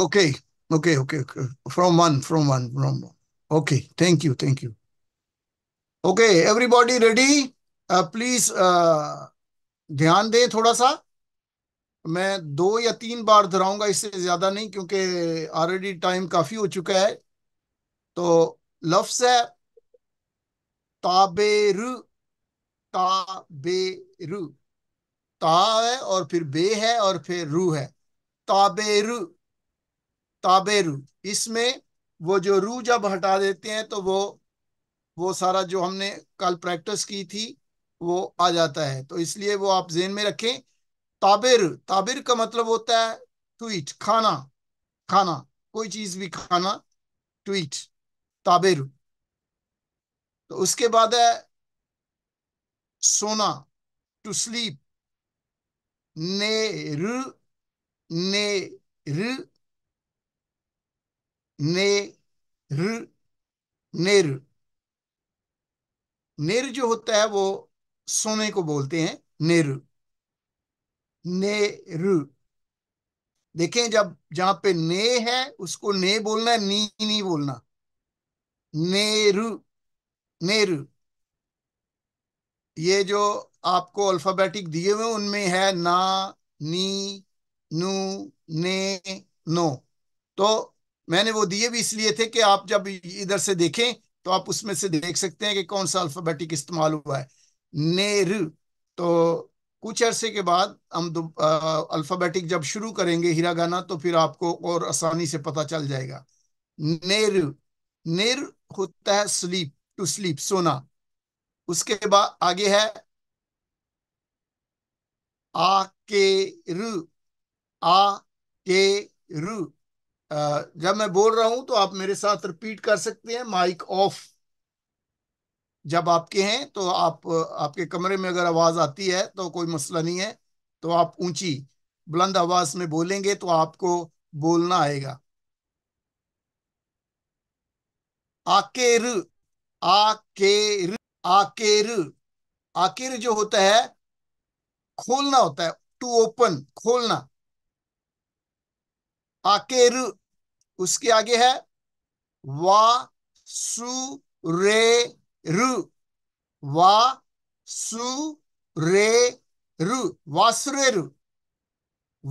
Okay, okay, okay, okay. From one, from one, from one. Okay, thank you, thank you. Okay, everybody ready? Uh, please uh, ध्यान दें थोड़ा सा मैं दो या तीन बार दोहराऊंगा इससे ज्यादा नहीं क्योंकि ऑलरेडी टाइम काफी हो चुका है तो लफ्स है ताबेर ताबेर ता है और फिर बे है और फिर रू है ताबेर ताबेरू इसमें वो जो रू जब हटा देते हैं तो वो वो सारा जो हमने कल प्रैक्टिस की थी वो आ जाता है तो इसलिए वो आप जेन में रखें ताबिर ताबिर का मतलब होता है ट्वीट खाना खाना कोई चीज भी खाना ट्वीट ताबिर तो उसके बाद है सोना टू स्लीप ने र ने र ने र, नेर नेर जो होता है वो सोने को बोलते हैं नेर र देखें जब जहां पे ने है उसको ने बोलना है नी नहीं बोलना नेरु नेरु ये जो आपको अल्फाबेटिक दिए हुए उनमें है ना नी नू ने नो तो मैंने वो दिए भी इसलिए थे कि आप जब इधर से देखें तो आप उसमें से देख सकते हैं कि कौन सा अल्फाबेटिक इस्तेमाल हुआ है नेर तो कुछ अरसे के बाद हम अल्फाबेटिक जब शुरू करेंगे हीरा गाना तो फिर आपको और आसानी से पता चल जाएगा नेर नेर होता है स्लीप टू स्लीप सोना उसके बाद आगे है आ के रु आ के रु जब मैं बोल रहा हूं तो आप मेरे साथ रिपीट कर सकते हैं माइक ऑफ जब आपके हैं तो आप आपके कमरे में अगर आवाज आती है तो कोई मसला नहीं है तो आप ऊंची बुलंद आवाज में बोलेंगे तो आपको बोलना आएगा आकेर आकेर आकेर आकेर जो होता है खोलना होता है टू ओपन खोलना आकेरु उसके आगे है वा सु रे रु वा सु रे रु वासुरेरु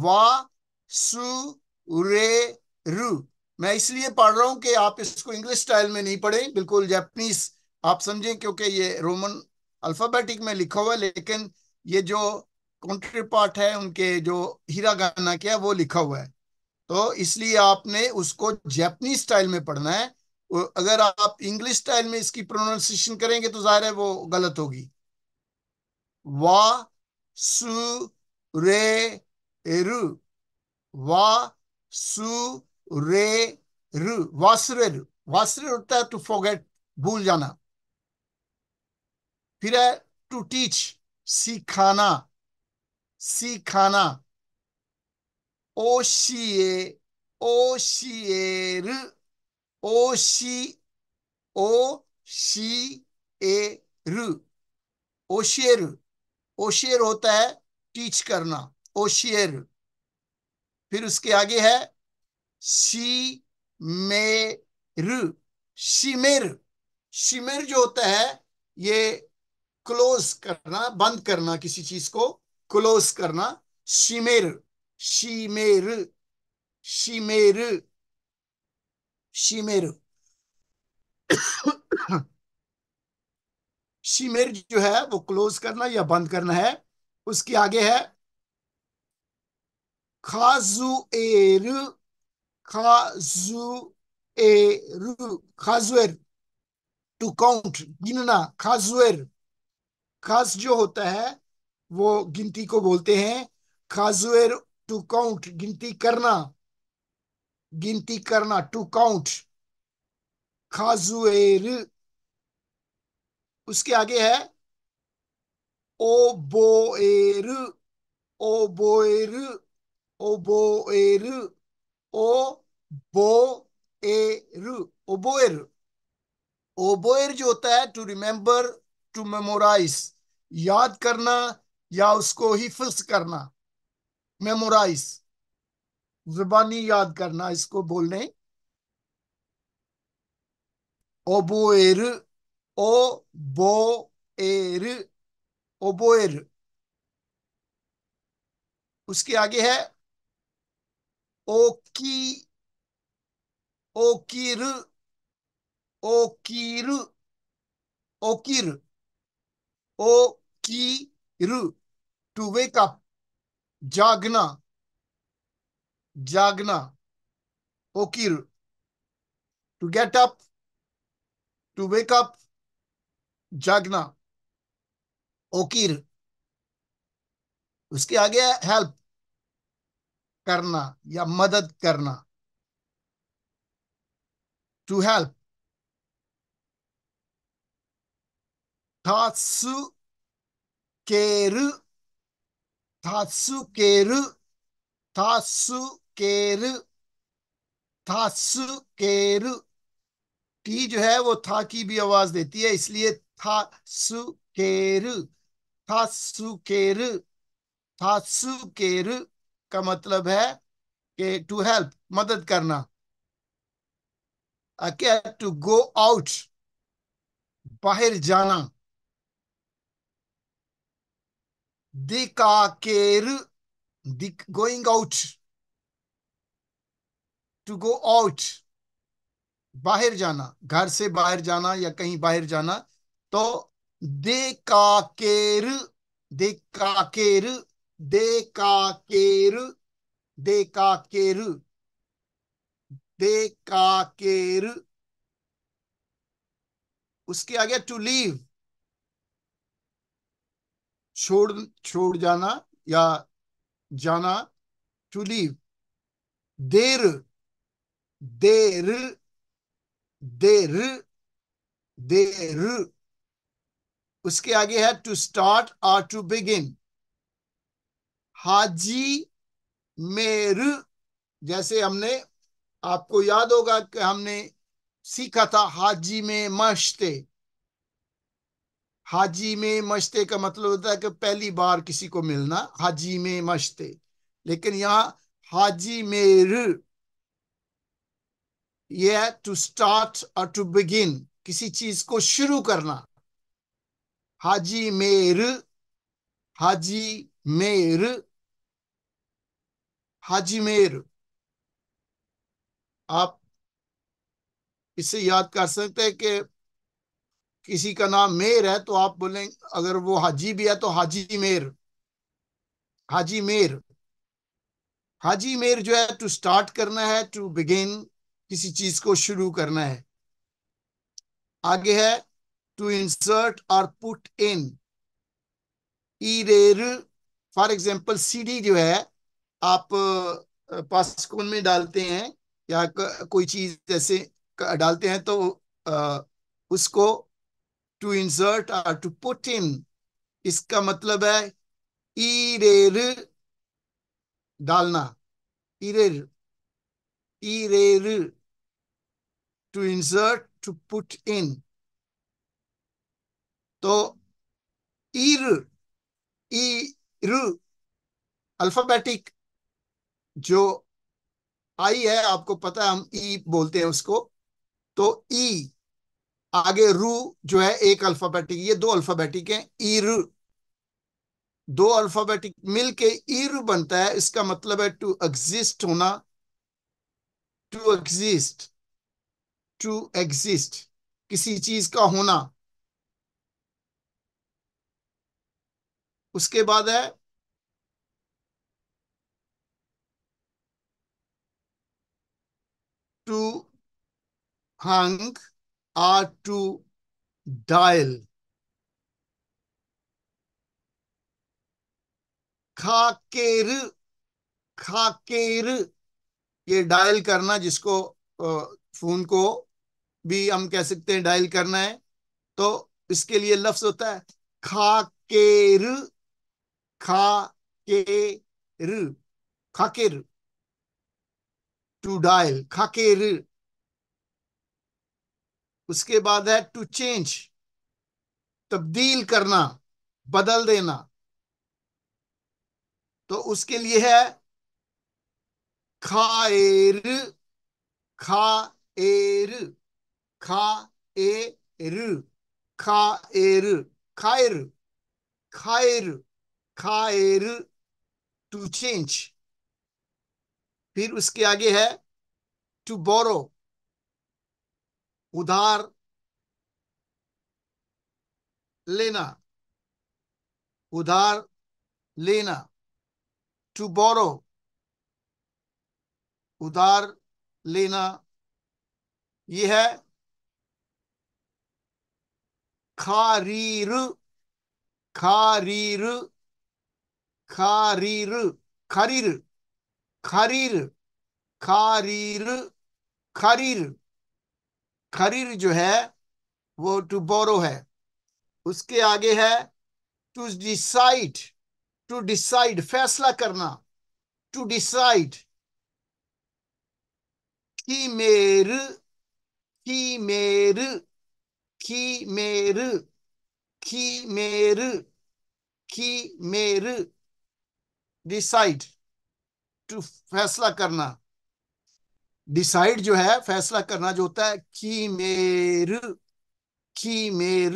वा सु रे रु मैं इसलिए पढ़ रहा हूं कि आप इसको इंग्लिश स्टाइल में नहीं पढ़ें बिल्कुल जैपनीज आप समझें क्योंकि ये रोमन अल्फाबेटिक में लिखा हुआ है लेकिन ये जो कॉन्ट्री पार्ट है उनके जो हीरा गाना क्या वो लिखा हुआ है तो इसलिए आपने उसको जैपनीज स्टाइल में पढ़ना है अगर आप इंग्लिश स्टाइल में इसकी प्रोनाउंसिएशन करेंगे तो जाहिर है वो गलत होगी वा सु रे रु वा सु रे रु वासरे रु वासरे होता है टू फॉरगेट भूल जाना फिर है टू टीच सिखाना सिखाना 教え、教える、教し、教える、教える、教える होता है टीच करना, ओशियर फिर उसके आगे है शी मेर शिमेर शिमेर जो होता है ये क्लोज करना बंद करना किसी चीज को क्लोज करना शिमेर शीमेरु शीमेरु शीमेरु शीमेर जो है वो क्लोज करना या बंद करना है उसके आगे है खाजू ए रु खाजुएर टू काउंट गिनना खाजुएर खास जो होता है वो गिनती को बोलते हैं खाजुएर टू काउंट गिनती करना गिनती करना टू काउंट खाजुएर उसके आगे है ओ बोएर ओ बोएर ओ बोएर ओ बो एर ओबोएर ओबोएर जो होता है टू रिमेम्बर टू मेमोराइज याद करना या उसको हिफ्ज करना मेमोराइज जुबानी याद करना इसको बोलने ओबोएर ओ बो एर ओबोएर उसके आगे है ओकी ओकीर ओकीर ओकीर ओकीर टू वेकअप अप जागना जागना ओकिर to get up to wake up जागना ओकिर उसके आगे हेल्प करना या मदद करना टू हेल्प तात्सु केरु टी जो है वो था की भी आवाज देती है इसलिए था तासुकेरु था था का मतलब है कि टू हेल्प मदद करना क्या टू गो आउट बाहर जाना dikakeru, dik going out, to go out, बाहर जाना घर से बाहर जाना या कहीं बाहर जाना तो dekakeru, dekakeru, dekakeru, dekakeru, dekakeru, उसके आगे टू लीव छोड़ छोड़ जाना या जाना टू लीव देर देर देर देर उसके आगे है टू स्टार्ट और टू बिगिन हाजी मेर जैसे हमने आपको याद होगा कि हमने सीखा था हाजी में मशते हाजी में मशते का मतलब होता है कि पहली बार किसी को मिलना हाजी में मशते लेकिन यहाँ हाजी मेर ये टू स्टार्ट और टू बिगिन किसी चीज को शुरू करना हाजी मेर हाजी मेर हाजी मेर आप इसे याद कर सकते हैं कि किसी का नाम मेर है तो आप बोलेंगे अगर वो हाजी भी है तो हाजी मेर हाजी मेर हाजी मेर जो है टू स्टार्ट करना है टू बिगिन किसी चीज को शुरू करना है आगे है टू इंसर्ट और पुट इन ईरेर फॉर एग्जाम्पल सीडी जो है आप पासकोन में डालते हैं या कोई चीज जैसे डालते हैं तो उसको to insert or to put in इसका मतलब है इरेर डालना इरेर इरेर to insert to put in तो इर इर अल्फाबेटिक जो आई है आपको पता है हम ई बोलते हैं उसको तो ई आगे रू जो है एक अल्फाबेटिक ये दो अल्फाबेटिक है ईर दो अल्फाबेटिक मिलके ईर बनता है इसका मतलब है टू एग्जिस्ट होना टू एग्जिस्ट टू एग्जिस्ट किसी चीज का होना उसके बाद है to hang are to dial. खाकेर खाकेर ये डायल करना जिसको फोन को भी हम कह सकते हैं डायल करना है तो इसके लिए लफ्ज होता है खाकेर खाकेर खाकेर टू डायल खाकेर उसके बाद है टू चेंज तब्दील करना बदल देना तो उसके लिए है खाएर खा एर खाएर खायर खाएर खाएर टू चेंज फिर उसके आगे है टू बोरो उधार लेना उधार लेना टू बोरो उधार लेना यह है खारीर खारीर खारीर खरीर खरीर खारीर खरीर खरीर जो है वो टू बोरो है उसके आगे है टू डिसाइड टू डिसाइड फैसला करना टू डिसाइड की मेर की मेर की मेर की मेर की मेर डिसाइड टू फैसला करना डिसाइड जो है फैसला करना जो होता है की मेर की मेर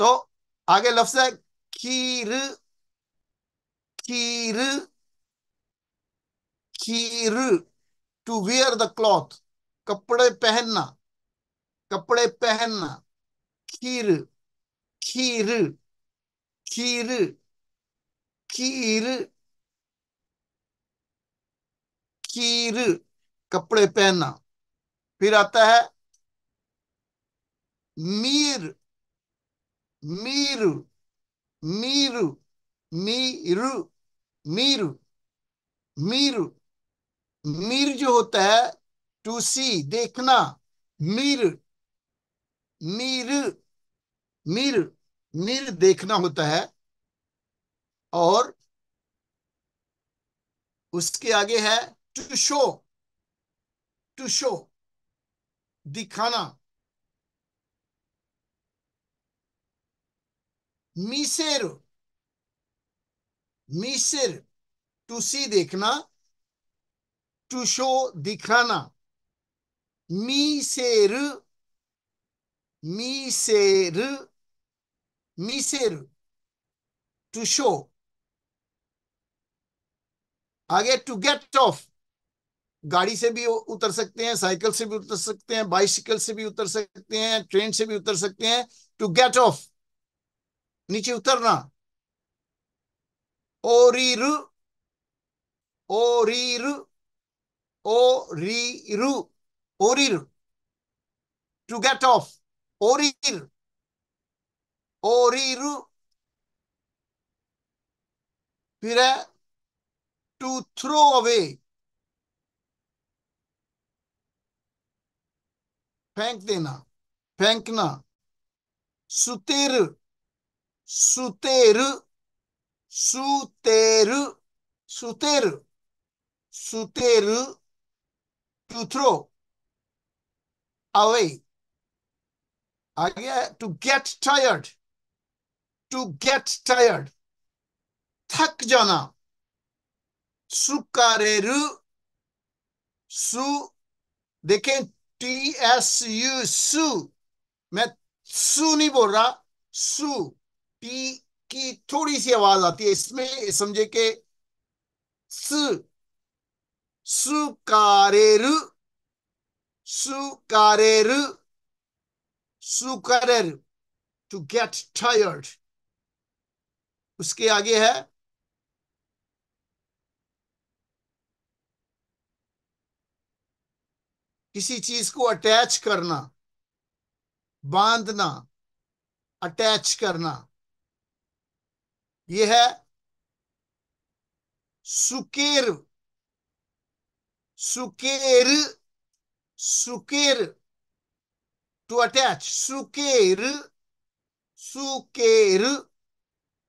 तो आगे लफ्ज है कीर कीर कीर टू वियर द क्लॉथ कपड़े पहनना कपड़े पहनना खीर खीर खीर खीर कीर कपड़े पहनना फिर आता है मीर मीर मीर मीर मीर मीर मीर जो होता है टू सी देखना मीर मीर मीर मीर देखना होता है और उसके आगे है to show to show the khana मिसिर मिसिर टू सी देखना टू शो दिखाना मिसेर मिसेर मिसेर टू शो आगे टू गेट ऑफ गाड़ी से भी उतर सकते हैं साइकिल से भी उतर सकते हैं बाइसिकल से भी उतर सकते हैं ट्रेन से भी उतर सकते हैं टू गेट ऑफ नीचे उतरना ओरीर ओरीर ओरीर ओरीर टू गेट ऑफ ओरीर ओरीर फिर है टू थ्रो अवे फेंक देना फेंकना सुतेर सुतेर सुतेर सुतेर सुतेर टू थ्रो अवे आ गया to get tired to get tired थक जाना सुकारेरु सु देखें टी एस यू सू मैं सू नहीं बोल रहा सू टी की थोड़ी सी आवाज आती है इसमें समझे के सुकारेरु सुकारेरु सुकारेरु टू गेट टायर्ड उसके आगे है किसी चीज को अटैच करना बांधना अटैच करना यह है सुकेर सुकेर सुकेर टू अटैच सुकेर सुकेर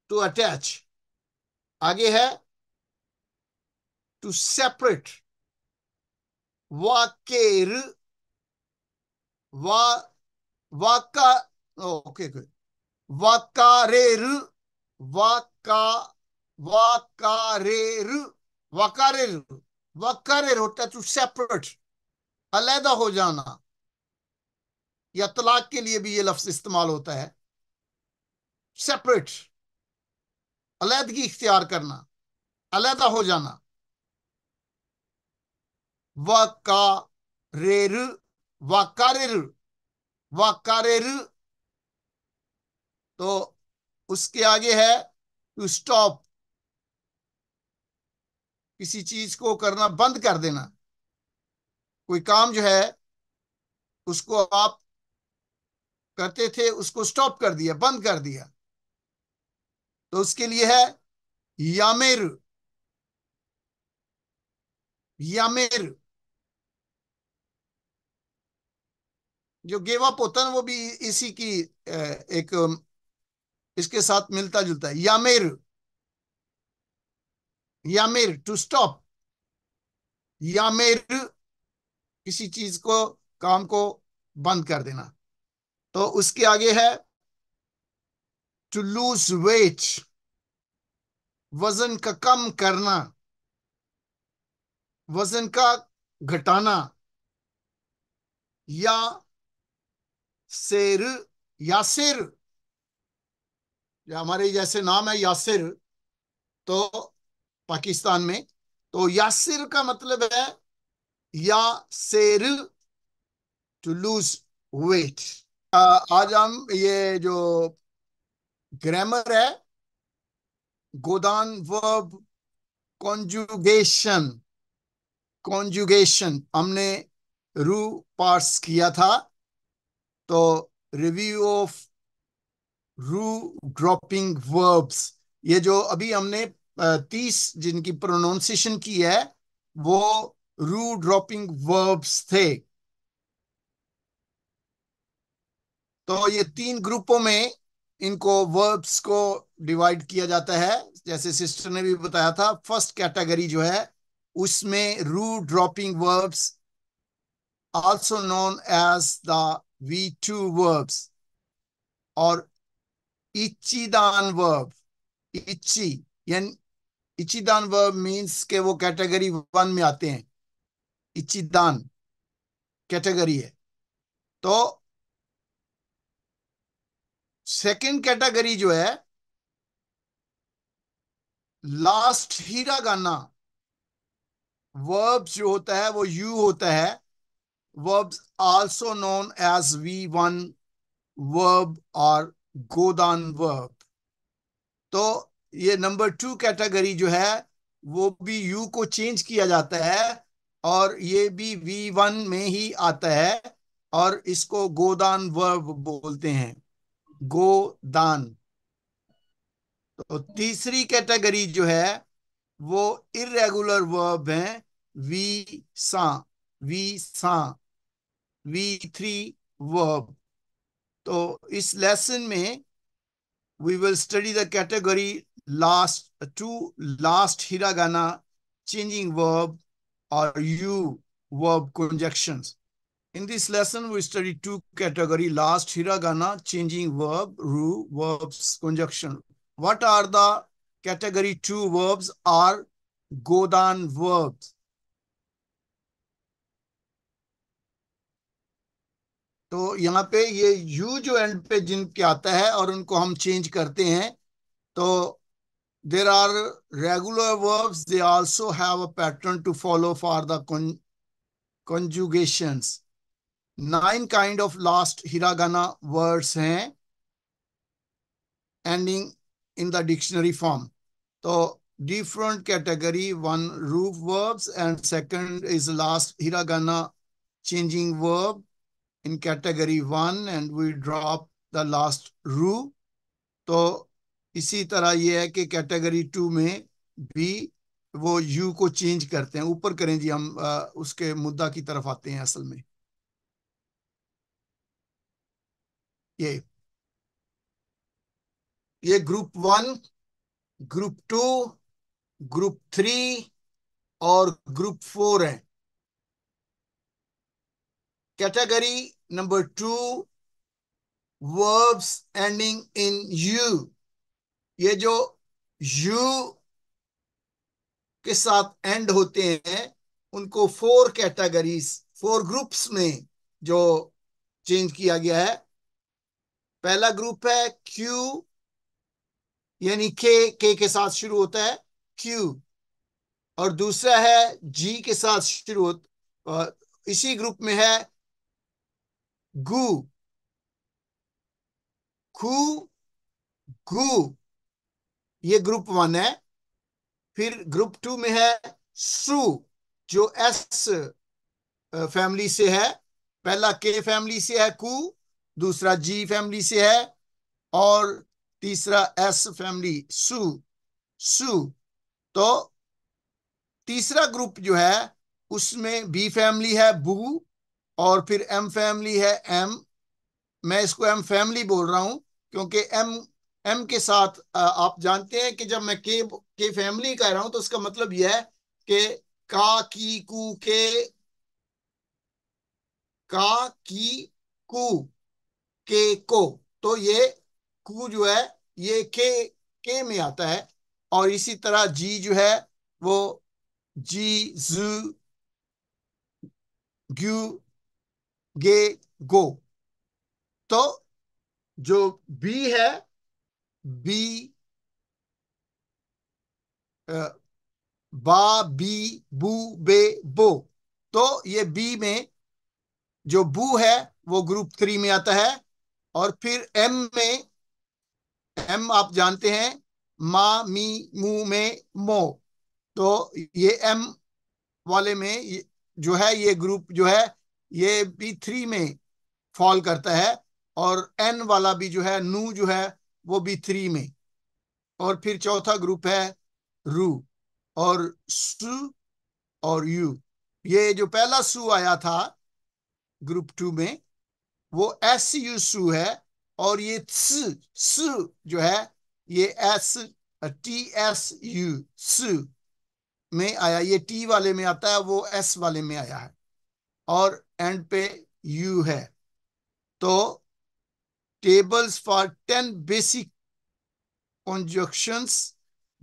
टू अटैच आगे है टू सेपरेट वाका वाका वाकारेर होता है टू सेपरेट अलहदा हो जाना या तलाक के लिए भी ये लफ्ज इस्तेमाल होता है सेपरेट अलहदगी इख्तियार करना अलहदा हो जाना वकारेरु वकारेरु वकारेरु तो उसके आगे है टू स्टॉप किसी चीज को करना बंद कर देना कोई काम जो है उसको आप करते थे उसको स्टॉप कर दिया बंद कर दिया तो उसके लिए है यामेर यामेर जो गेवा पोतन वो भी इसी की एक इसके साथ मिलता जुलता है यामेर यामेर टू स्टॉप यामेर किसी चीज को काम को बंद कर देना तो उसके आगे है टू लूज वेट वजन का कम करना वजन का घटाना या सेर यासिर हमारे जैसे नाम है यासिर तो पाकिस्तान में तो यासिर का मतलब है या सेर टू लूज वेट आज हम ये जो ग्रामर है गोदान वर्ब कॉन्जुगेशन कॉन्जुगेशन हमने रू पार्स किया था तो रिव्यू ऑफ रू ड्रॉपिंग वर्ब्स ये जो अभी हमने तीस जिनकी प्रोनाउंसिएशन की है वो रू ड्रॉपिंग वर्ब्स थे तो ये तीन ग्रुपों में इनको वर्ब्स को डिवाइड किया जाता है जैसे सिस्टर ने भी बताया था फर्स्ट कैटेगरी जो है उसमें रू dropping verbs also known as the two verbs और इचिदान वर्ब इची यानी इचिदान वर्ब मीन्स के वो कैटेगरी वन में आते हैं इचिदान कैटेगरी है तो सेकंड कैटेगरी जो है लास्ट हीरा गाना वर्ब जो होता है वो यू होता है verbs also known as V1 verb और गोदान verb. तो ये नंबर टू कैटेगरी जो है वो भी यू को चेंज किया जाता है और ये भी वी वन में ही आता है और इसको गोदान वर्ब बोलते हैं गोदान तो तीसरी कैटेगरी जो है वो इरेगुलर वर्ब है वी सा वी सा वी थ्री वर्ब तो इस लेसन में we will study the category last to last hiragana changing verb or you verb conjunctions. In this lesson, we study two category last hiragana, changing verb, ru, verbs, conjunction. What are the category two verbs are godan verbs. तो यहाँ पे ये you जो and पे जिनके आता है और उनको हम चेंज करते हैं तो there are regular verb they also have a pattern to follow for the conjugation nine kind of last hiragana words हैं ending in the dictionary form तो different category one roof verbs and second is last hiragana changing verb in category 1 and we drop the last ru. तो इसी तरह ये है कि category to में भी वो यू को चेंज करते हैं ऊपर करें जी हम उसके मुद्दा की तरफ आते हैं असल में ये ये group one group two group three और ग्रुप फोर है Category number two, verbs ending in u. ये जो u के साथ एंड होते हैं उनको फोर कैटेगरीज फोर ग्रुप्स में जो चेंज किया गया है पहला ग्रुप है Q यानी K K के साथ शुरू होता है Q और दूसरा है G के साथ शुरू होता इसी ग्रुप में है गु khu gu ये ग्रुप वन है फिर ग्रुप टू में है सु जो एस फैमिली से है पहला के फैमिली से है कु दूसरा जी फैमिली से है और तीसरा एस फैमिली सु सु तो तीसरा ग्रुप जो है उसमें बी फैमिली है बू और फिर एम फैमिली है एम मैं इसको एम फैमिली बोल रहा हूं क्योंकि एम एम के साथ आप जानते हैं कि जब मैं के के फैमिली कह रहा हूं तो उसका मतलब यह है कि का की कू के का की कू के को तो ये कू जो है ये के के में आता है और इसी तरह जी जो है वो जी जू ग्यू गे गो तो जो बी है बी बा बी बू बे बो तो ये बी में जो बू है वो ग्रुप थ्री में आता है और फिर एम में एम आप जानते हैं मा मी मू में मो तो ये एम वाले में जो है ये ग्रुप जो है ये बी थ्री में फॉल करता है और एन वाला भी जो है नू जो है वो बी थ्री में और फिर चौथा ग्रुप है रू और सु और यू ये जो पहला सु आया था ग्रुप टू में वो एस यू सु है और ये स, स जो है ये एस टी एस यू सु में आया ये टी वाले में आता है वो एस वाले में आया है और एंड पे यू है तो tables for ten basic conjunctions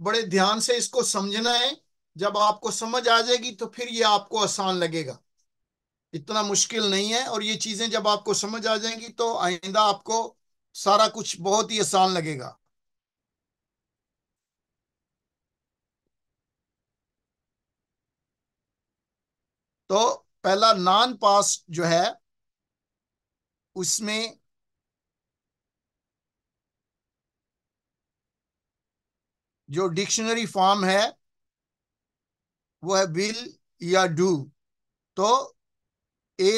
बड़े ध्यान से इसको समझना है जब आपको समझ आ जाएगी तो फिर ये आपको आसान लगेगा इतना मुश्किल नहीं है और ये चीजें जब आपको समझ आ जाएंगी तो आइंदा आपको सारा कुछ बहुत ही आसान लगेगा तो पहला नॉन पास जो है उसमें जो डिक्शनरी फॉर्म है वो है विल या डू तो ए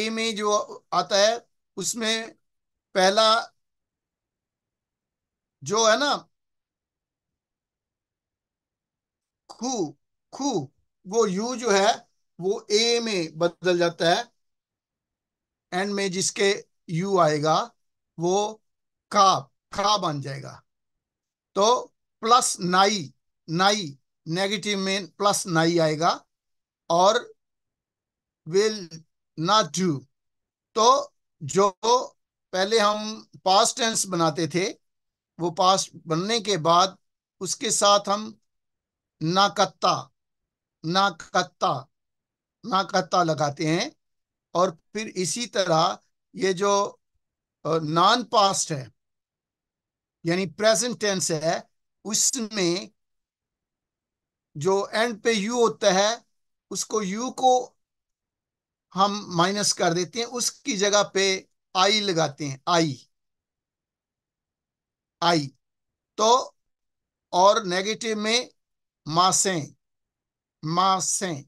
ए में जो आता है उसमें पहला जो है ना खू खू वो यू जो है वो ए में बदल जाता है एंड में जिसके यू आएगा वो का खा बन जाएगा तो प्लस नाई नाई नेगेटिव में प्लस नाई आएगा और विल नॉट डू तो जो पहले हम पास्ट टेंस बनाते थे वो पास्ट बनने के बाद उसके साथ हम नाकत्ता नाकत्ता कत्ता लगाते हैं और फिर इसी तरह ये जो नॉन पास्ट है यानी प्रेजेंट टेंस है उसमें जो एंड पे यू होता है उसको यू को हम माइनस कर देते हैं उसकी जगह पे आई लगाते हैं आई आई तो और नेगेटिव में मासें मासें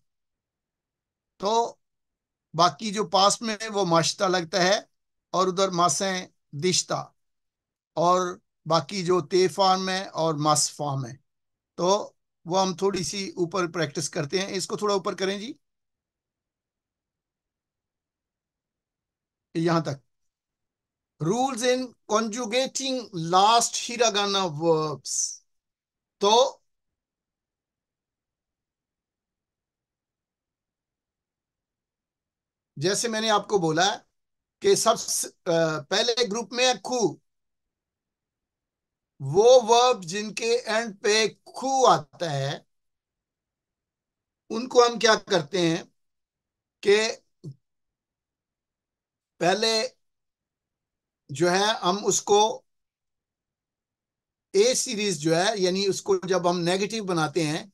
तो बाकी जो पास में है वो माशता लगता है और उधर मासे दिश्ता और बाकी जो ते फार्म है और मास फार्म है तो वो हम थोड़ी सी ऊपर प्रैक्टिस करते हैं इसको थोड़ा ऊपर करें जी यहां तक rules in conjugating last hiragana verbs तो जैसे मैंने आपको बोला कि सब पहले ग्रुप में है खू वो वर्ब जिनके एंड पे खू आता है उनको हम क्या करते हैं कि पहले जो है हम उसको ए सीरीज जो है यानी उसको जब हम नेगेटिव बनाते हैं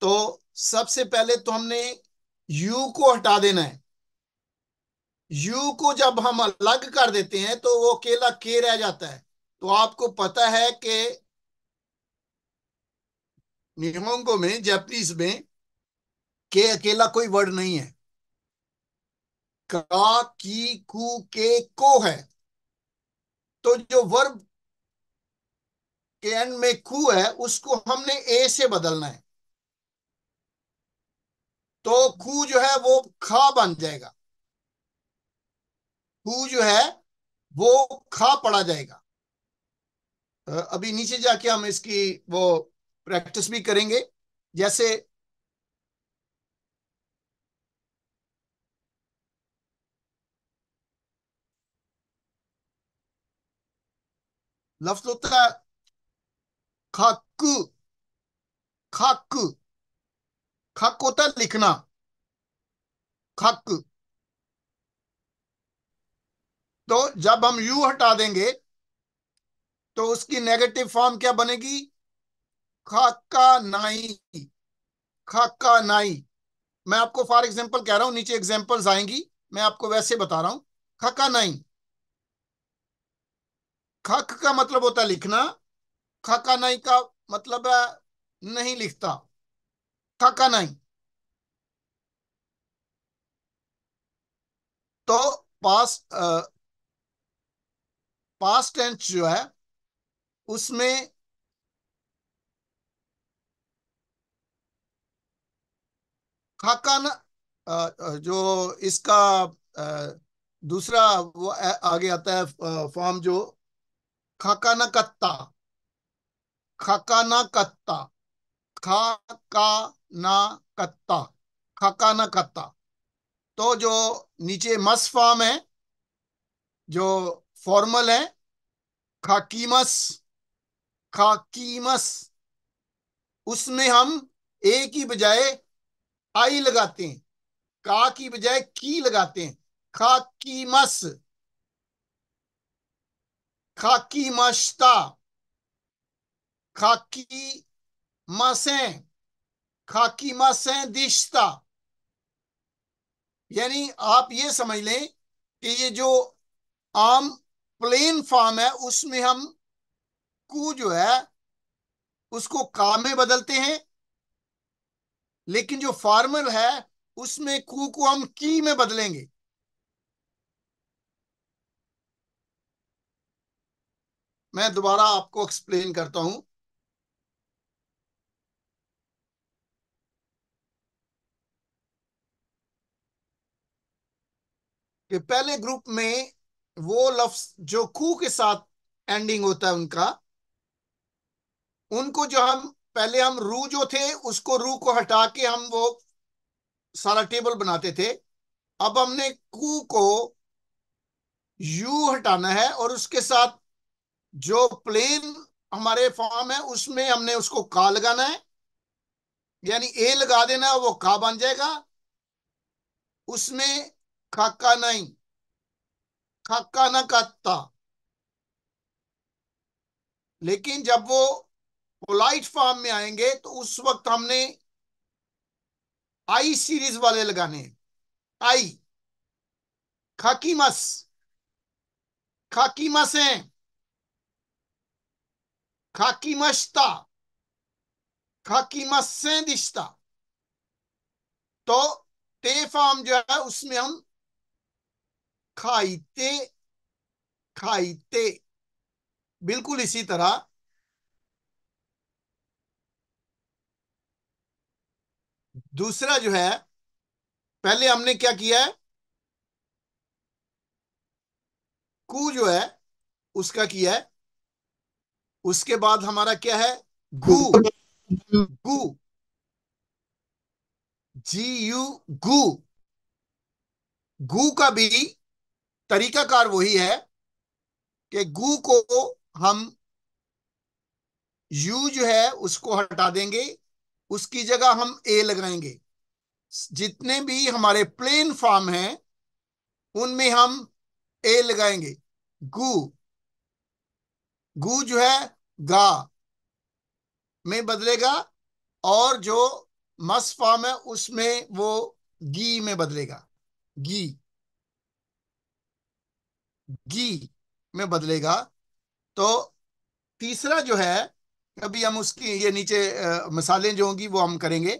तो सबसे पहले तो हमने यू को हटा देना है यू को जब हम अलग कर देते हैं तो वो अकेला के रह जाता है तो आपको पता है कि निहोंगो में जैपनीज में के अकेला कोई वर्ड नहीं है का की कु के को है तो जो वर्ब के एंड में कु है उसको हमने ए से बदलना है तो कु जो है वो खा बन जाएगा हु जो है वो खा पड़ा जाएगा अभी नीचे जाके हम इसकी वो प्रैक्टिस भी करेंगे जैसे लफ्ज होता है खक खक खाक होता है लिखना खाक तो जब हम यू हटा देंगे तो उसकी नेगेटिव फॉर्म क्या बनेगी खाका नाई खाका नाई मैं आपको फॉर एग्जांपल कह रहा हूं नीचे एग्जांपल्स आएंगी मैं आपको वैसे बता रहा हूं खाका नाई खक का मतलब होता है लिखना खाका नाई का मतलब है नहीं लिखता खाका नाई तो पास पास्ट टेंस जो है उसमें खाकान जो इसका दूसरा वो आगे आता है फॉर्म जो खाकाना कत्ता खाकाना कत्ता खा का ना कत्ता खाकाना कत्ता तो जो नीचे मस फॉर्म है जो फॉर्मल है खाकीमस खाकीमस उसमें हम ए की बजाय आई लगाते हैं का की बजाय की लगाते हैं खाकीमस खाकी मशता खाकी मसें खाकी मसें दिश्ता यानी आप ये समझ लें कि ये जो आम प्लेन फॉर्म है उसमें हम कु जो है उसको का में बदलते हैं लेकिन जो फॉर्मल है उसमें कु को हम की में बदलेंगे मैं दोबारा आपको एक्सप्लेन करता हूं कि पहले ग्रुप में वो लफ्स जो कु के साथ एंडिंग होता है उनका उनको जो हम पहले हम रू जो थे उसको रू को हटा के हम वो सारा टेबल बनाते थे अब हमने कू को यू हटाना है और उसके साथ जो प्लेन हमारे फॉर्म है उसमें हमने उसको का लगाना है यानी ए लगा देना वो का बन जाएगा उसमें खाका नहीं 書かなかった。लेकिन जब वो पोलाइट फॉर्म में आएंगे तो उस वक्त हमने आई सीरीज वाले लगाने आई खाकीमस खाकीमस है खाकीमस्ता खाकीमस से दिश्ता तो ते फॉर्म जो है उसमें हम खाइते खाइते बिल्कुल इसी तरह दूसरा जो है पहले हमने क्या किया है कु जो है उसका किया है उसके बाद हमारा क्या है गु गु जी यू गु गु का भी तरीकाकार वही है कि गु को हम यू जो है उसको हटा देंगे उसकी जगह हम ए लगाएंगे जितने भी हमारे प्लेन फॉर्म हैं उनमें हम ए लगाएंगे गु गु जो है गा में बदलेगा और जो मस फॉर्म है उसमें वो गी में बदलेगा गी गी में बदलेगा तो तीसरा जो है अभी हम उसकी ये नीचे आ, मसाले जो होंगी वो हम करेंगे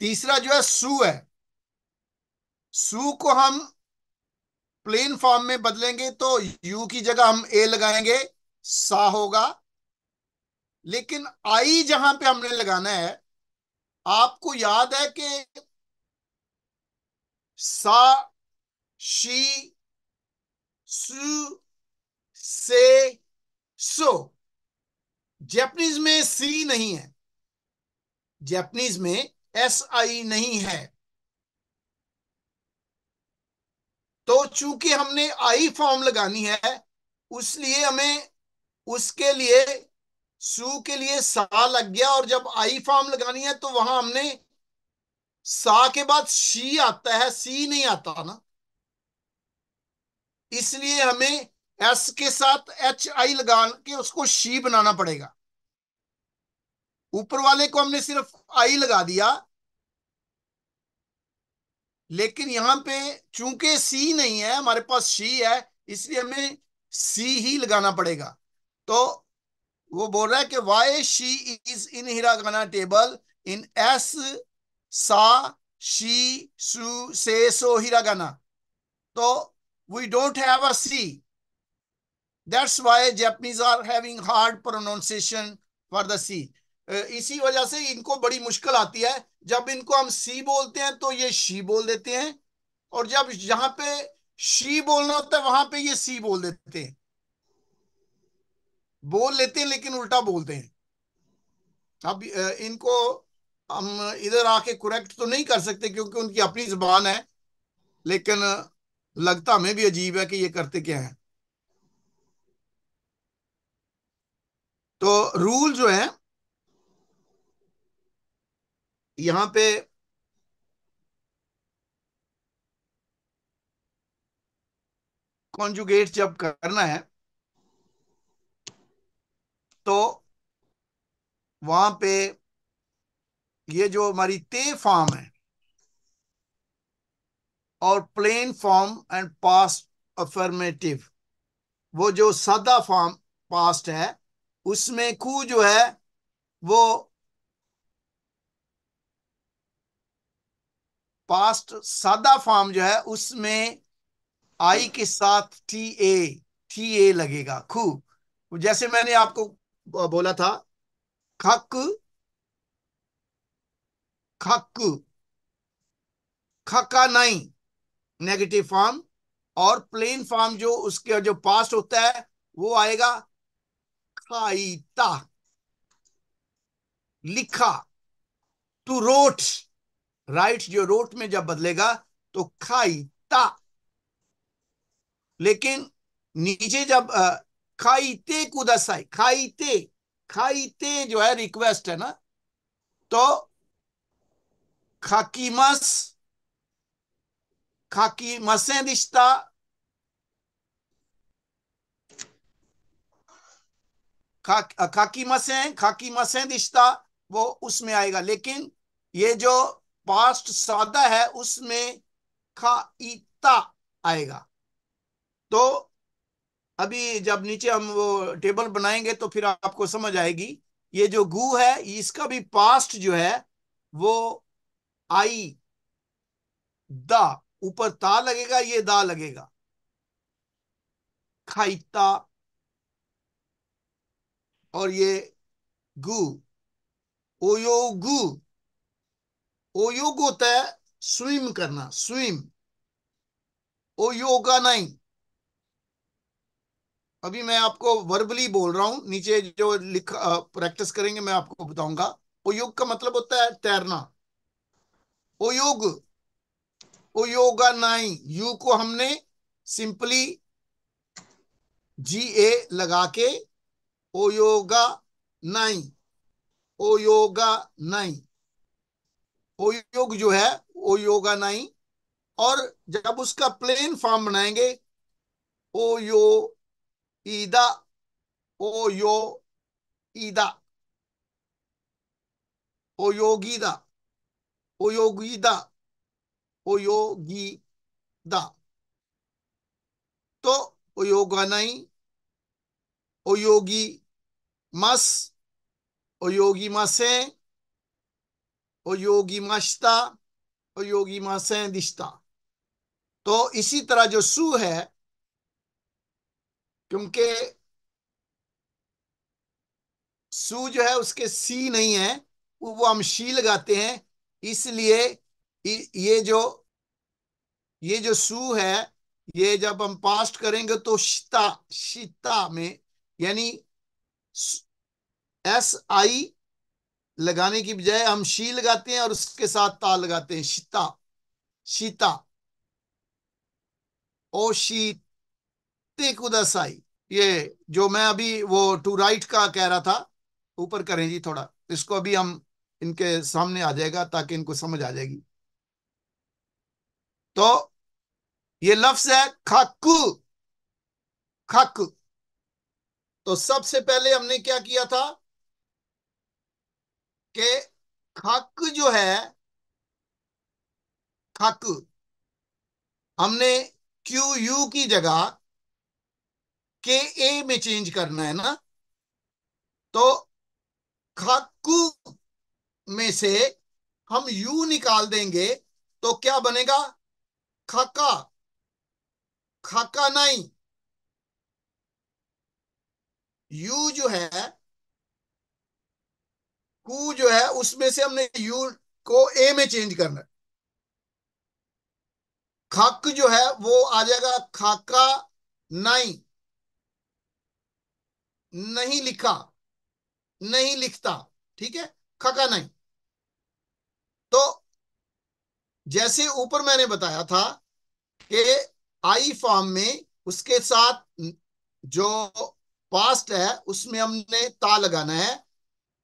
तीसरा जो है सू है सू को हम प्लेन फॉर्म में बदलेंगे तो यू की जगह हम ए लगाएंगे सा होगा लेकिन आई जहां पे हमने लगाना है आपको याद है कि सा शी सु से सो जैपनीज में सी नहीं है जैपनीज में एस आई नहीं है तो चूंकि हमने आई फॉर्म लगानी है उसलिए हमें उसके लिए सू के लिए सा लग गया और जब आई फॉर्म लगानी है तो वहां हमने सा के बाद शी आता है सी नहीं आता ना इसलिए हमें एस के साथ एच आई लगा के उसको शी बनाना पड़ेगा ऊपर वाले को हमने सिर्फ आई लगा दिया लेकिन यहां पे चूंकि सी नहीं है हमारे पास शी है इसलिए हमें सी ही लगाना पड़ेगा तो वो बोल रहा है कि why she is in hiragana table in S सा शी सु से सो हिरागाना तो we don't have a C. That's why Japanese are having hard pronunciation for the C. Uh, इसी वजह से इनको बड़ी मुश्किल आती है जब इनको हम सी बोलते हैं तो ये शी बोल देते हैं और जब यहाँ पे शी बोलना होता है वहां पे ये सी बोल देते हैं बोल लेते हैं लेकिन उल्टा बोलते हैं अब इनको हम इधर आके कुरेक्ट तो नहीं कर सकते क्योंकि उनकी अपनी जबान है लेकिन लगता हमें भी अजीब है कि ये करते क्या है तो रूल जो है यहां पे कॉन्जुगेट जब करना है तो वहां पे ये जो हमारी ते फॉर्म है और plain form and past affirmative वो जो सादा फॉर्म पास्ट है उसमें कु जो है वो पास्ट सादा फॉर्म जो है उसमें आई के साथ टी ए टी ए लगेगा खू जैसे मैंने आपको बोला था खक खक खका नहीं नेगेटिव फॉर्म और प्लेन फॉर्म जो उसके जो पास्ट होता है वो आएगा खाईता लिखा टू रोट राइट जो रोट में जब बदलेगा तो खाईता लेकिन नीचे जब खाईते कुदसाई खाईते खाईते जो है रिक्वेस्ट है ना तो खाकीमस खाकी खाकी खाकी मसें वो उसमें आएगा लेकिन ये जो पास्ट सादा है उसमें खाइता आएगा तो अभी जब नीचे हम वो टेबल बनाएंगे तो फिर आपको समझ आएगी ये जो गु है इसका भी पास्ट जो है वो आई द ऊपर ता लगेगा ये दा लगेगा खाइता और ये गु गु ओयोग होता है स्विम करना स्विम ओ योगा नहीं अभी मैं आपको वर्बली बोल रहा हूं नीचे जो लिखा प्रैक्टिस करेंगे मैं आपको बताऊंगा ओयोग का मतलब होता है तैरना ओयोग योगा नाई यू को हमने सिंपली जी ए लगा के ओ योगा नाई ओ योगा नाई ओ योग जो है ओ योगा नाई और जब उसका प्लेन फॉर्म बनाएंगे ओ यो ईदा ओ यो ईदा ओ योगीदा ओ योगीदा ओयोगीदा तो ओयोगानाई ओयोगी मस ओयोगी मसे ओयोगी मशता ओयोगी मसे दिश्ता तो इसी तरह जो सु है क्योंकि सु जो है उसके सी नहीं है वो हम शी लगाते हैं इसलिए ये जो ये जो सु है ये जब हम पास्ट करेंगे तो शिता शिता में यानी एस आई लगाने की बजाय हम शी लगाते हैं और उसके साथ ता लगाते हैं शिता शीता ओ शीते आई ये जो मैं अभी वो टू राइट का कह रहा था ऊपर करें जी थोड़ा इसको अभी हम इनके सामने आ जाएगा ताकि इनको समझ आ जाएगी तो ये लफ्ज है खाकू खाकू तो सबसे पहले हमने क्या किया था कि खक जो है खक हमने क्यू यू की जगह के ए में चेंज करना है ना तो खक्कू में से हम यू निकाल देंगे तो क्या बनेगा यू जो है कू जो है उसमें से हमने यू को ए में चेंज करना है खक जो है वो आ जाएगा खाका नहीं नहीं लिखा नहीं लिखता ठीक है खका नहीं तो जैसे ऊपर मैंने बताया था कि आई फॉर्म में उसके साथ जो पास्ट है उसमें हमने ता लगाना है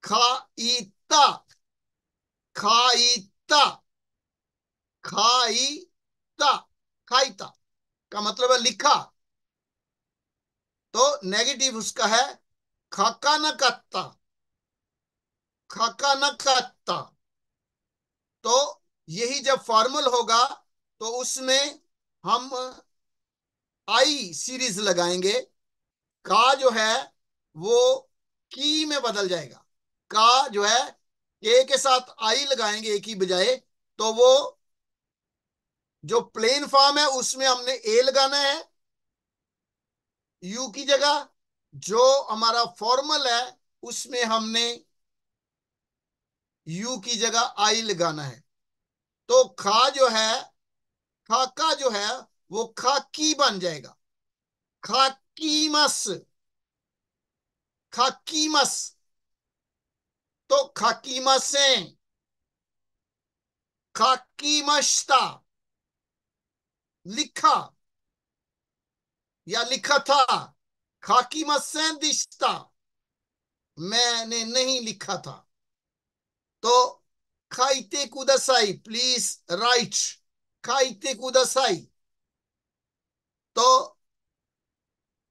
खाईता खाईता खाईता खाईता का मतलब है लिखा तो नेगेटिव उसका है खाका न कत्ता खाका न कत्ता तो यही जब फॉर्मल होगा तो उसमें हम आई सीरीज लगाएंगे का जो है वो की में बदल जाएगा का जो है के के साथ आई लगाएंगे एक ही बजाय तो वो जो प्लेन फॉर्म है उसमें हमने ए लगाना है यू की जगह जो हमारा फॉर्मल है उसमें हमने यू की जगह आई लगाना है तो खा जो है खाका जो है वो खाकी बन जाएगा खाकीमस खाकीमस तो खाकीमसे खाकीमशता लिखा या लिखा था खाकीमसें दिश्ता मैंने नहीं लिखा था तो 書いてください。please write. तो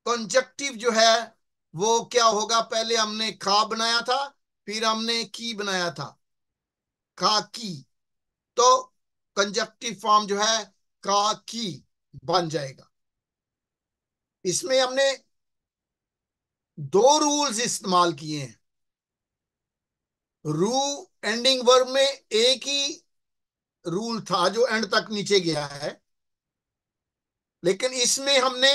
कंजक्टिव जो है वो क्या होगा पहले हमने खा बनाया था फिर हमने की बनाया था का की तो कंजक्टिव फॉर्म जो है का की बन जाएगा इसमें हमने दो रूल्स इस्तेमाल किए हैं रू एंडिंग वर्ब में एक ही रूल था जो एंड तक नीचे गया है लेकिन इसमें हमने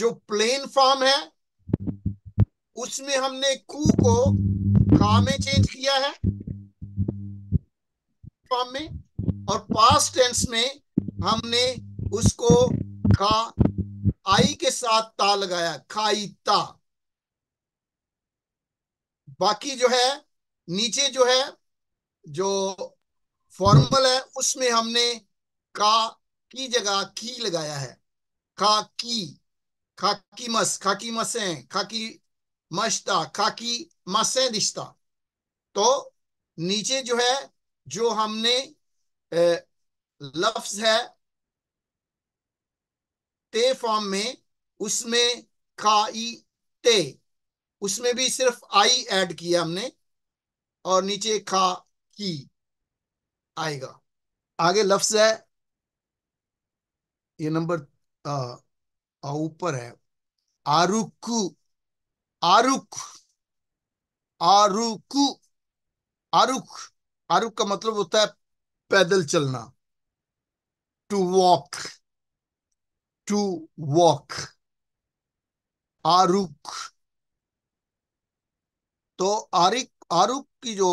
जो प्लेन फॉर्म है उसमें हमने कू को का में चेंज किया है फॉर्म में और पास्ट टेंस में हमने उसको का आई के साथ ता लगाया खाई ता बाकी जो है नीचे जो है जो फॉर्मल है उसमें हमने का की जगह की लगाया है खाकी खाकी मस खाकी मसें खाकी मशता खाकी मसे रिश्ता तो नीचे जो है जो हमने लफ्ज है ते फॉर्म में उसमें खाई ते उसमें भी सिर्फ आई ऐड किया हमने और नीचे खा की आएगा आगे लफ्ज है ये नंबर ऊपर है आरुक आरुक आरुक आरुक आरुक का मतलब होता है पैदल चलना टू वॉक टू वॉक आरुक तो आरिक आरुक की जो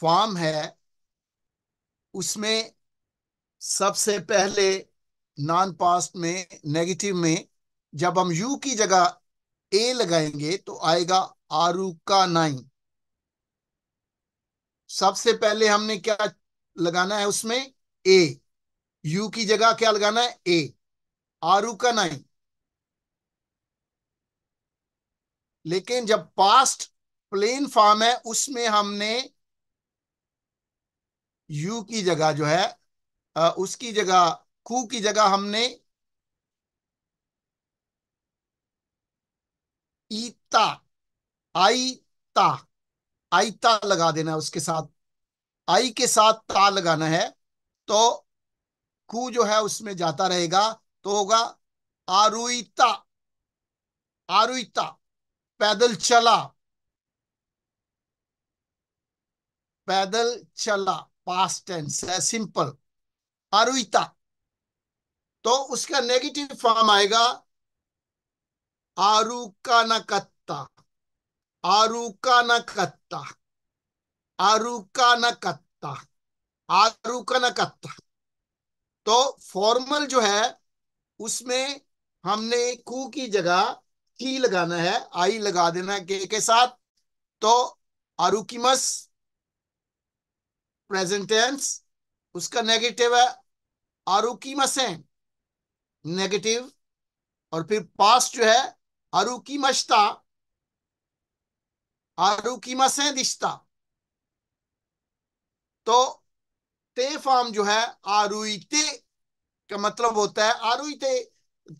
फॉर्म है उसमें सबसे पहले नॉन पास्ट में नेगेटिव में जब हम यू की जगह ए लगाएंगे तो आएगा आरू का नाइन सबसे पहले हमने क्या लगाना है उसमें ए यू की जगह क्या लगाना है ए आरू का नाइन लेकिन जब पास्ट प्लेन फॉर्म है उसमें हमने यू की जगह जो है उसकी जगह कू की जगह हमने ईता आईता आईता लगा देना उसके साथ आई के साथ ता लगाना है तो कू जो है उसमें जाता रहेगा तो होगा आरुईता आरुईता पैदल चला पैदल चला पास्ट टेंस है सिंपल अरुता तो उसका नेगेटिव फॉर्म आएगा आरुका नकत्ता आरुका न आरुका न कत्ता आरुका नकत्ता तो फॉर्मल जो है उसमें हमने कू की जगह की लगाना है आई लगा देना के के साथ तो आरुकीमस प्रेजेंट टेंस उसका नेगेटिव है आरू की मसें नेगेटिव और फिर पास्ट जो है आरू की मशता आरू की मसें दिश्ता तो ते फॉर्म जो है आरुते का मतलब होता है आरुते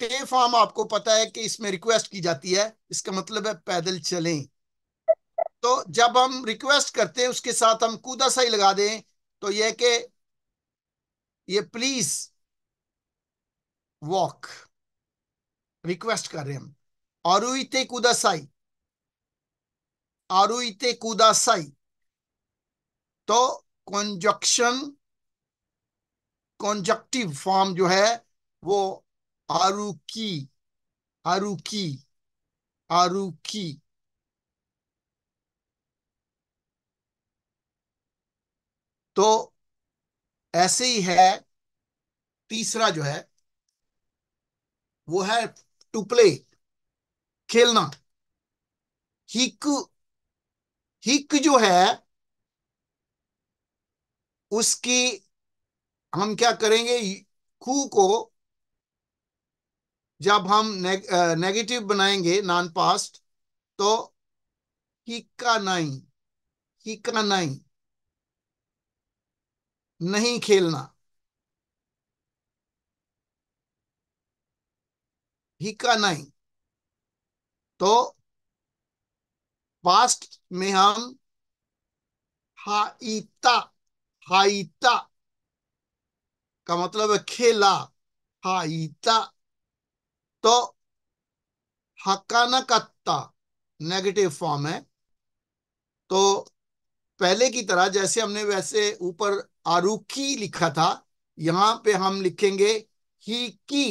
ते फॉर्म आपको पता है कि इसमें रिक्वेस्ट की जाती है इसका मतलब है पैदल चलें तो जब हम रिक्वेस्ट करते हैं उसके साथ हम कूदा सही लगा दें तो यह के ये प्लीज वॉक रिक्वेस्ट कर रहे हैं हम आरुते कूदा साई आरुते कूदा साई तो कॉन्जक्शन कॉन्जक्टिव फॉर्म जो है वो आरुकी आरुकी आरुकी तो ऐसे ही है तीसरा जो है वो है टू प्ले खेलना हिक हिक जो है उसकी हम क्या करेंगे खू को जब हम ने, नेगेटिव बनाएंगे नॉन पास्ट तो हिका नाई हिका नाई नहीं खेलना हिका नहीं तो पास्ट में हम हाइता हाइता का मतलब है खेला हाइता तो हकाना कत्ता नेगेटिव फॉर्म है तो पहले की तरह जैसे हमने वैसे ऊपर आरुकी लिखा था यहां पे हम लिखेंगे हिकी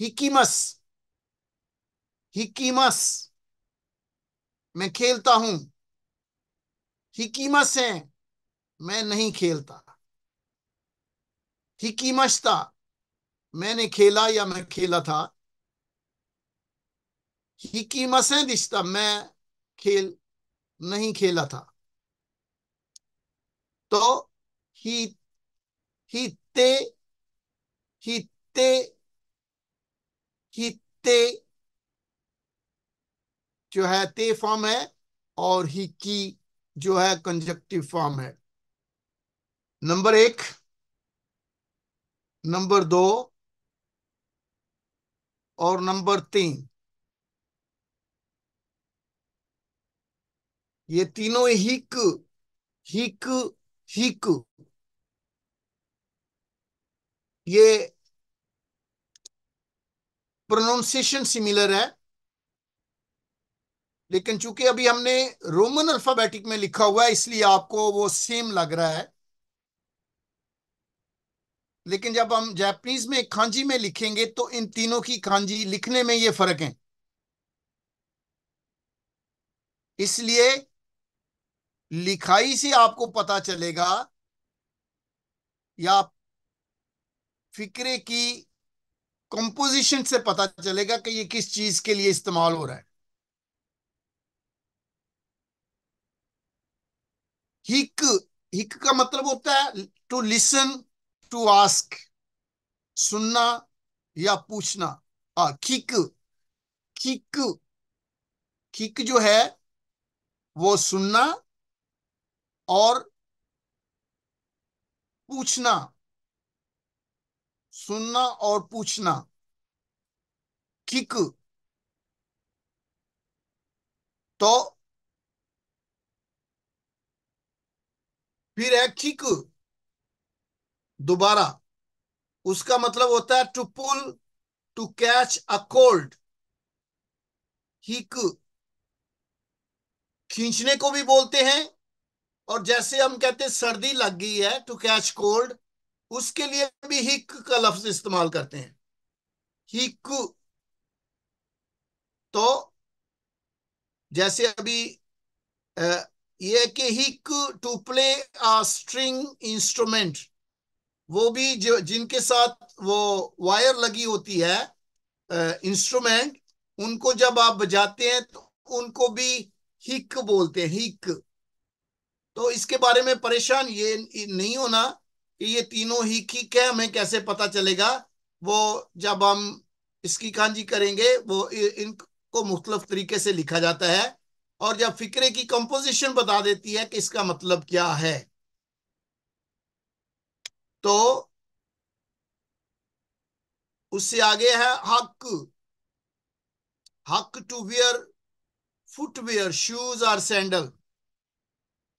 हिकीमस हिकीमस मैं खेलता हूं हिकीमस है मैं नहीं खेलता हिकीमस था मैंने खेला या मैं खेला था हिकीमस है दिश्ता मैं खेल नहीं खेला था तो ही हिते हिते हिते जो है ते फॉर्म है और ही की जो है कंजक्टिव फॉर्म है नंबर एक नंबर दो और नंबर तीन ये तीनों हिक हिक हिकु ये प्रोनाउंसिएशन सिमिलर है लेकिन चूंकि अभी हमने रोमन अल्फाबेटिक में लिखा हुआ है इसलिए आपको वो सेम लग रहा है लेकिन जब हम जापानीज में खांजी में लिखेंगे तो इन तीनों की खांजी लिखने में ये फर्क है इसलिए लिखाई से आपको पता चलेगा या फिक्रे की कंपोजिशन से पता चलेगा कि ये किस चीज के लिए इस्तेमाल हो रहा है हिक हिक का मतलब होता है टू लिसन टू आस्क सुनना या पूछना आ, हाँ, किक किक किक जो है वो सुनना और पूछना सुनना और पूछना किक तो फिर है किक दोबारा उसका मतलब होता है to pull to catch a cold हिक खींचने को भी बोलते हैं और जैसे हम कहते सर्दी लग गई है टू कैच कोल्ड उसके लिए भी हिक का लफ्ज इस्तेमाल करते हैं हिक तो जैसे अभी ये कि हिक to play a string instrument वो भी जो जिनके साथ वो वायर लगी होती है इंस्ट्रूमेंट उनको जब आप बजाते हैं तो उनको भी हिक बोलते हैं हिक तो इसके बारे में परेशान ये नहीं होना कि ये तीनों ही ठीक है हमें कैसे पता चलेगा वो जब हम इसकी कांजी करेंगे वो इनको मुख्तलफ तरीके से लिखा जाता है और जब फिक्रे की कंपोजिशन बता देती है कि इसका मतलब क्या है तो उससे आगे है हक हक टू वियर फुटवेयर शूज और सैंडल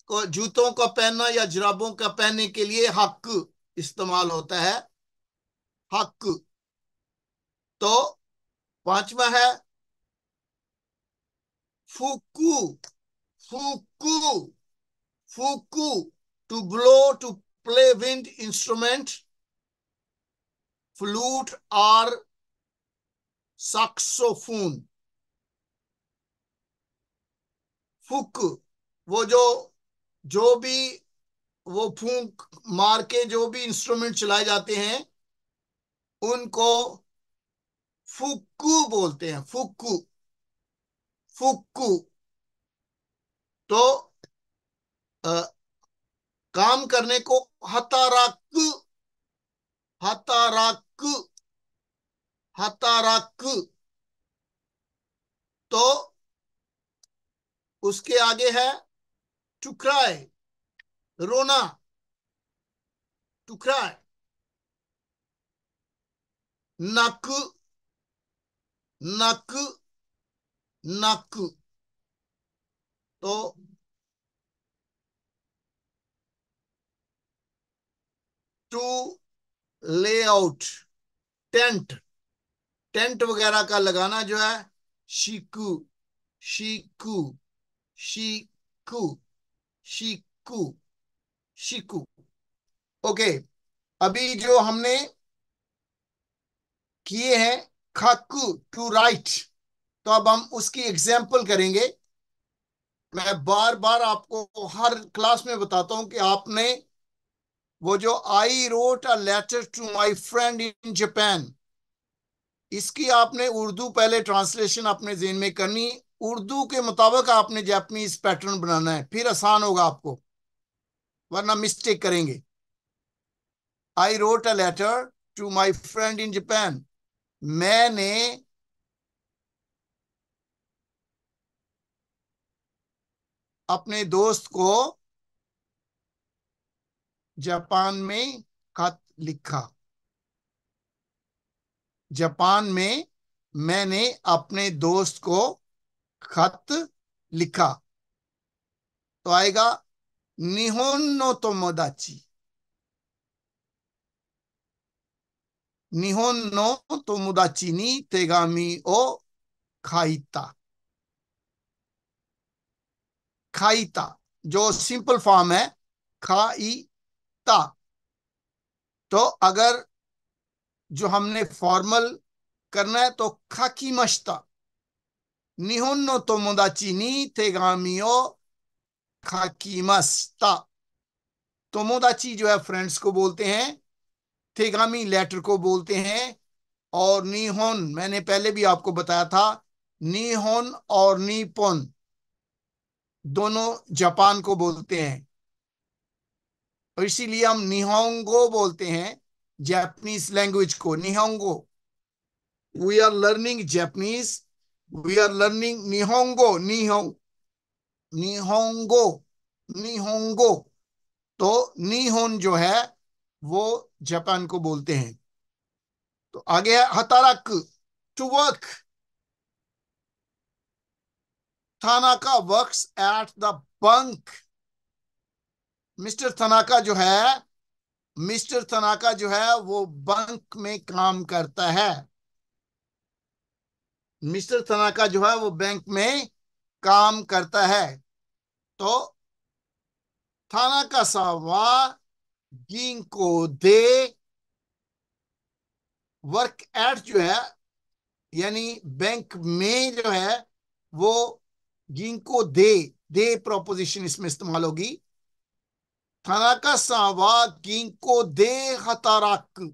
को जूतों का पहनना या जराबों का पहनने के लिए हक इस्तेमाल होता है हक तो पांचवा है फूकू फूकू फूकू to blow to play wind instrument flute or saxophone फुक वो जो जो भी वो फूंक मार के जो भी इंस्ट्रूमेंट चलाए जाते हैं उनको फुक्कू बोलते हैं फुक्कू फुक्कू तो आ, काम करने को हताराक हताराक हताराक तो उसके आगे है to cry रोना to cry नक नक नाकु तो टू ले आउट टेंट टेंट वगैरह का लगाना जो है शिकू शिकू शिकू शिकू शिकु ओके अभी जो हमने किए हैं खाकु टू राइट तो अब हम उसकी एग्जाम्पल करेंगे मैं बार बार आपको हर क्लास में बताता हूं कि आपने वो जो I wrote a letter to my friend in Japan इसकी आपने उर्दू पहले ट्रांसलेशन अपने जेन में करनी उर्दू के मुताबिक आपने जैपनीज पैटर्न बनाना है फिर आसान होगा आपको वरना मिस्टेक करेंगे I wrote a letter to my friend in Japan मैंने अपने दोस्त को जापान में खत लिखा जापान में मैंने अपने दोस्त को खत लिखा तो आएगा निहोनो तोमोदाची निहोन नो तोमोदाची नी तेगामी ओ खाइता खाइता जो सिंपल फॉर्म है खाइता तो अगर जो हमने फॉर्मल करना है तो खाकी मश्ता 日本の友達に手紙を書きました。友達 जो है फ्रेंड्स को बोलते हैं तेगामी लेटर को बोलते हैं और निहोन मैंने पहले भी आपको बताया था निहोन और नीपोन दोनों जापान को बोलते हैं और इसीलिए हम निहोंगो बोलते हैं जापानीज लैंग्वेज को निहोंगो we are learning Japanese We are learning Nihongo, Nihong, Nihongo, Nihongo. तो नीहोन जो है वो जापान को बोलते हैं तो आगे है हतारक to work Tanaka works at the bank Mr Tanaka जो है मिस्टर थनाका जो है वो बंक में काम करता है मिस्टर तनाका जो है वो बैंक में काम करता है तो थानाका सावा को दे वर्क एट जो है यानी बैंक में जो है वो को दे दे प्रोपोजिशन इसमें इस्तेमाल होगी थानाका सावा को दे हताराक हाँ।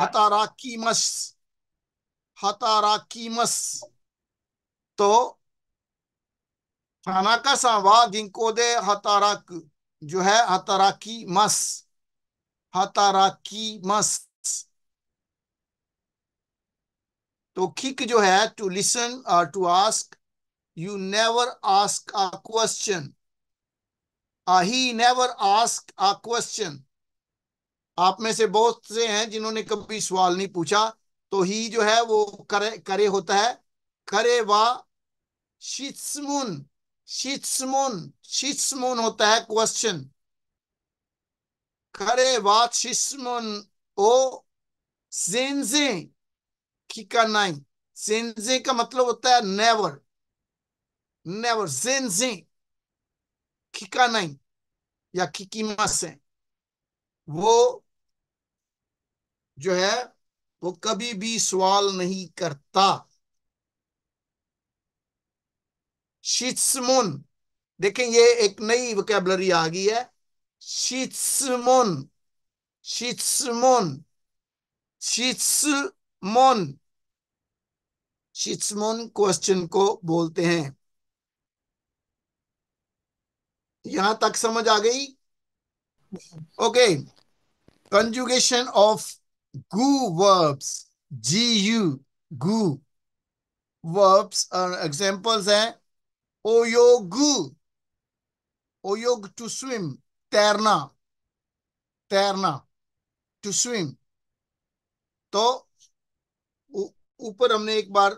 हताराकी मस hatarakimas. तो सा सांवा गिंको दे हताराक जो है हतराकी मस की मस तो किक जो है टू लिसन और to ask you never ask a question he never ask a question आप में से बहुत से हैं जिन्होंने कभी सवाल नहीं पूछा तो ही जो है वो करे करे होता है करे वा शिस्मुन शिस्मुन शिस्मुन होता है क्वेश्चन करे वा शिस्मुन ओ जेंजे किका नाई सेंजे का मतलब होता है नेवर नेवर जेंजे किका नाई या किकीमा से वो जो है वो कभी भी सवाल नहीं करता शित्समुन देखें ये एक नई वकेबलरी आ गई है शित्समुन शित्समुन शित्समुन शित्समुन क्वेश्चन को बोलते हैं यहां तक समझ आ गई okay conjugation of Goo verbs. G-U. Goo. Verbs are examples hain oyogu. Oyog to swim. तैरना. तैरना. To swim. to ऊपर हमने एक बार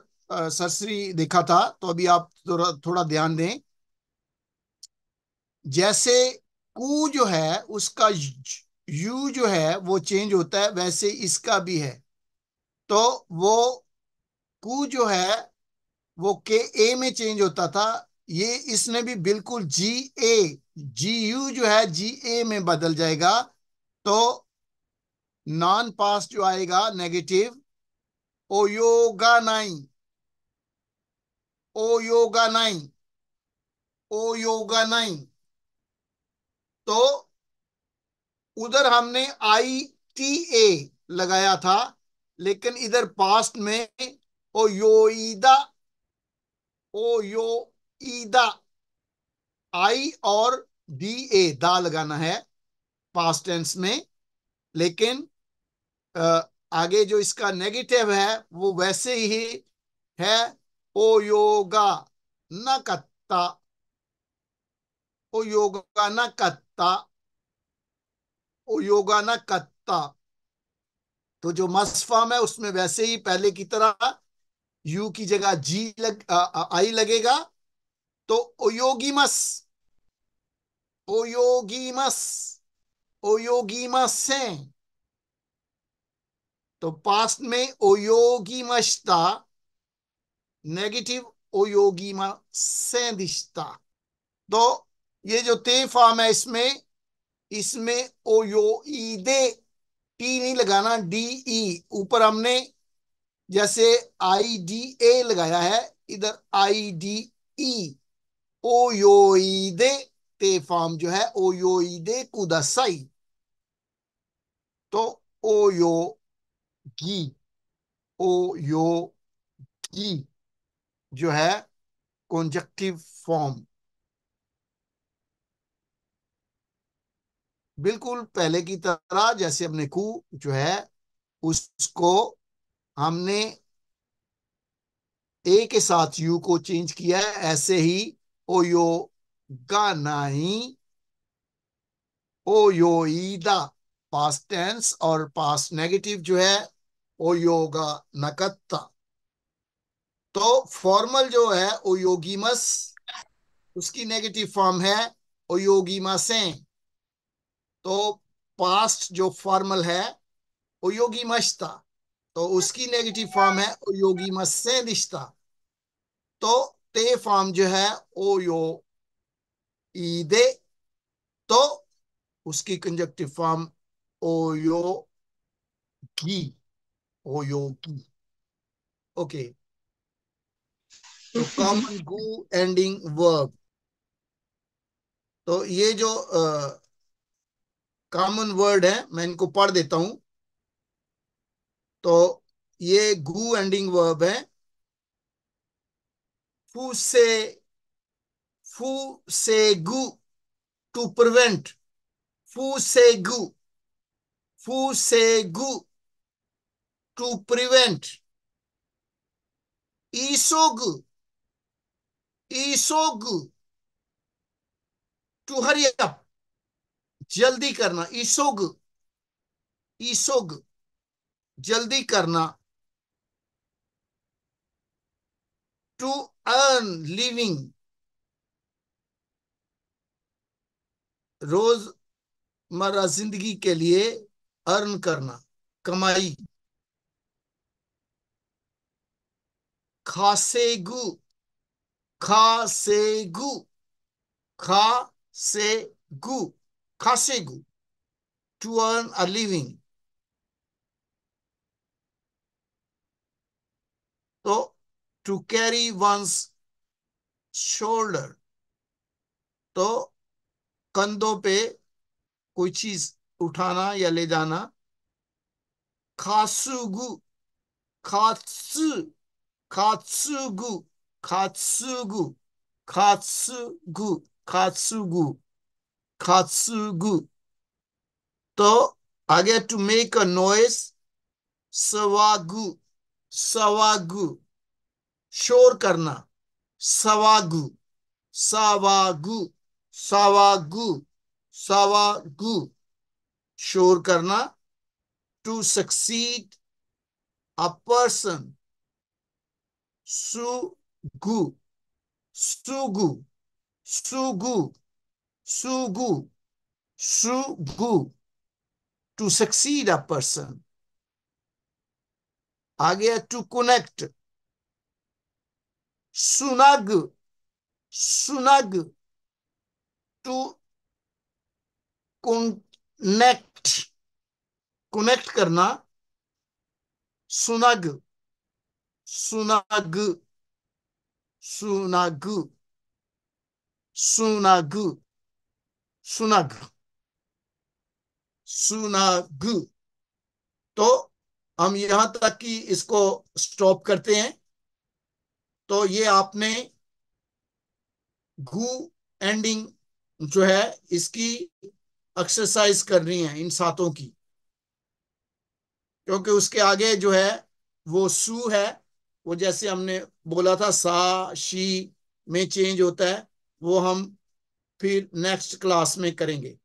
सरसरी देखा था तो अभी आप थोड़ा थोड़ा ध्यान दें जैसे कू जो है उसका यू जो है वो चेंज होता है वैसे इसका भी है तो वो कू जो है वो के ए में चेंज होता था ये इसने भी बिल्कुल जी ए जी यू जो है जी ए में बदल जाएगा तो नॉन पास जो आएगा नेगेटिव ओ योगा नाइन ओ योगा नाइन ओ योगा नाइन तो उधर हमने आई टी ए लगाया था लेकिन इधर पास्ट में ओ यो ईदा ओ यो ईदा आई और डी ए दा लगाना है पास्ट टेंस में लेकिन आगे जो इसका नेगेटिव है वो वैसे ही है ओ योगा न कत्ता ओ योगा न कत्ता योगाना कत्ता तो जो फॉर्म है उसमें वैसे ही पहले की तरह यू की जगह जी लग आई लगेगा तो मस ओयोगी मस है तो पास्ट में ओयोगीमस्ता नेगेटिव ओयोगी से दिशता तो ये जो ते फॉर्म है इसमें इसमें ओ यो ई दे टी नहीं लगाना डी ई e. ऊपर हमने जैसे आई डी ए लगाया है इधर आई डी ई ओ यो ई दे ते फॉर्म जो है ओ यो ई दे तो ओ यो गी ओ यो गी जो है कॉन्जक्टिव फॉर्म बिल्कुल पहले की तरह जैसे हमने कु जो है उसको हमने ए के साथ यू को चेंज किया है ऐसे ही ओ यो ही ओ यो ईदा पास टेंस और पास नेगेटिव जो है ओ योगा नकत्ता तो फॉर्मल जो है ओ योगीमस उसकी नेगेटिव फॉर्म है ओ योगीमासें तो पास्ट जो फॉर्मल है उयोगी मशता तो उसकी नेगेटिव फॉर्म है उयोगी मस्से दिश्ता तो ते फॉर्म जो है ओ यो ईदे तो उसकी कंजक्टिव फॉर्म ओ यो गी ओ यो ओके तो कॉमन गु एंडिंग वर्ब तो ये जो आ, कॉमन वर्ड है मैं इनको पढ़ देता हूं तो ये गु एंडिंग वर्ब है फू से फू से गु टू प्रिवेंट फू से गु फू से गु टू प्रिवेंट ईसोग ईसोग टू हरी अप जल्दी करना ईसोग ईसोग जल्दी करना टू अर्न लिविंग रोजमर्रा जिंदगी के लिए अर्न करना कमाई गु खासेगु खासेगु गु kasegu to earn a living. So, to carry one's shoulder. So, kando pe koi utana uthana ya le jana. Kasugu, katsu, katsugu, katsugu, katsugu. katsugu. katsugu. तो आगे टू मेक अ नॉइस सवागु सवागु शोर करना सवागु सवागु सवागु सवागु शोर करना टू सक्सीड अ पर्सन सुगु सुगु सुगु sugu, sugu, to succeed a person. आ गया टू कनेक्ट सुनग सुनग टू कनेक्ट कनेक्ट करना सुनग सुनग सुनग सुनग सुनग सुनग तो हम यहां तक कि इसको स्टॉप करते हैं तो ये आपने गु एंडिंग जो है इसकी एक्सरसाइज करनी है इन सातों की क्योंकि उसके आगे जो है वो सु है वो जैसे हमने बोला था सा शी में चेंज होता है वो हम फिर नेक्स्ट क्लास में करेंगे